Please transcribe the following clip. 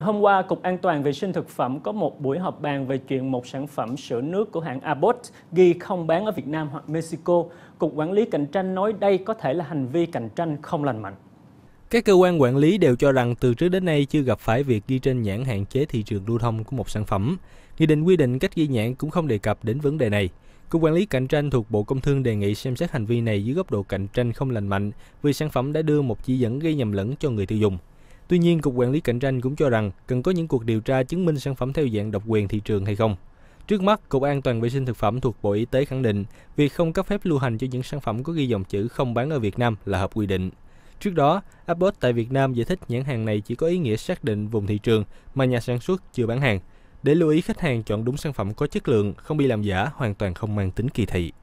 Hôm qua, Cục An toàn Vệ sinh Thực phẩm có một buổi họp bàn về chuyện một sản phẩm sữa nước của hãng Abbott ghi không bán ở Việt Nam hoặc Mexico. Cục Quản lý Cạnh tranh nói đây có thể là hành vi cạnh tranh không lành mạnh. Các cơ quan quản lý đều cho rằng từ trước đến nay chưa gặp phải việc ghi trên nhãn hạn chế thị trường lưu thông của một sản phẩm. Nghị định quy định cách ghi nhãn cũng không đề cập đến vấn đề này. Cục Quản lý Cạnh tranh thuộc Bộ Công Thương đề nghị xem xét hành vi này dưới góc độ cạnh tranh không lành mạnh vì sản phẩm đã đưa một chỉ dẫn gây nhầm lẫn cho người tiêu dùng. Tuy nhiên, Cục Quản lý Cạnh tranh cũng cho rằng cần có những cuộc điều tra chứng minh sản phẩm theo dạng độc quyền thị trường hay không. Trước mắt, Cục An toàn vệ sinh thực phẩm thuộc Bộ Y tế khẳng định việc không cấp phép lưu hành cho những sản phẩm có ghi dòng chữ không bán ở Việt Nam là hợp quy định. Trước đó, Abbott tại Việt Nam giải thích nhãn hàng này chỉ có ý nghĩa xác định vùng thị trường mà nhà sản xuất chưa bán hàng, để lưu ý khách hàng chọn đúng sản phẩm có chất lượng, không bị làm giả, hoàn toàn không mang tính kỳ thị.